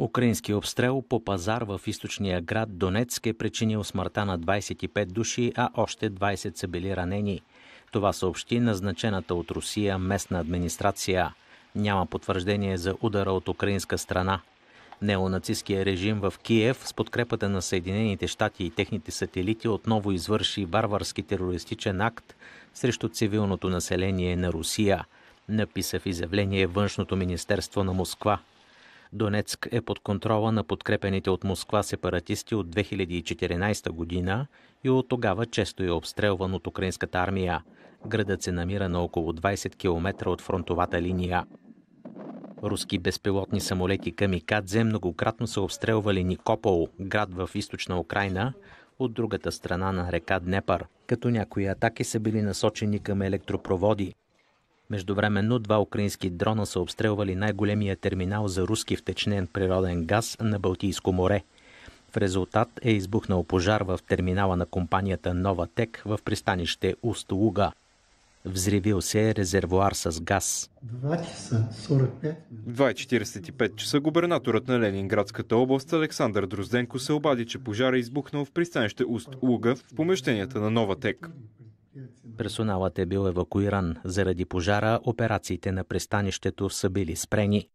Украински обстрел по пазар в източния град Донецк е причинил смъртта на 25 души, а още 20 са били ранени. Това съобщи назначената от Русия местна администрация. Няма потвърждение за удара от украинска страна. Неонацистския режим в Киев с подкрепата на Съединените щати и техните сателити отново извърши варварски терористичен акт срещу цивилното население на Русия, написа в изявление Външното министерство на Москва – Донецк е под контрола на подкрепените от Москва сепаратисти от 2014 година и от тогава често е обстрелван от украинската армия. Градът се намира на около 20 км от фронтовата линия. Руски безпилотни самолети Камикадзе многократно са обстрелвали Никопол, град в източна Украина, от другата страна на река Днепър, като някои атаки са били насочени към електропроводи. Междувременно два украински дрона са обстрелвали най-големия терминал за руски втечнен природен газ на Балтийско море. В резултат е избухнал пожар в терминала на компанията Нова Тек в пристанище Устлуга. Взривил се е резервуар с газ. 2.45 часа губернаторът на Ленинградската област Александър Дрозденко се обади, че пожар е избухнал в пристанище Уст Луга в помещенията на Нова Тек. Персоналът е бил евакуиран. Заради пожара операциите на пристанището са били спрени.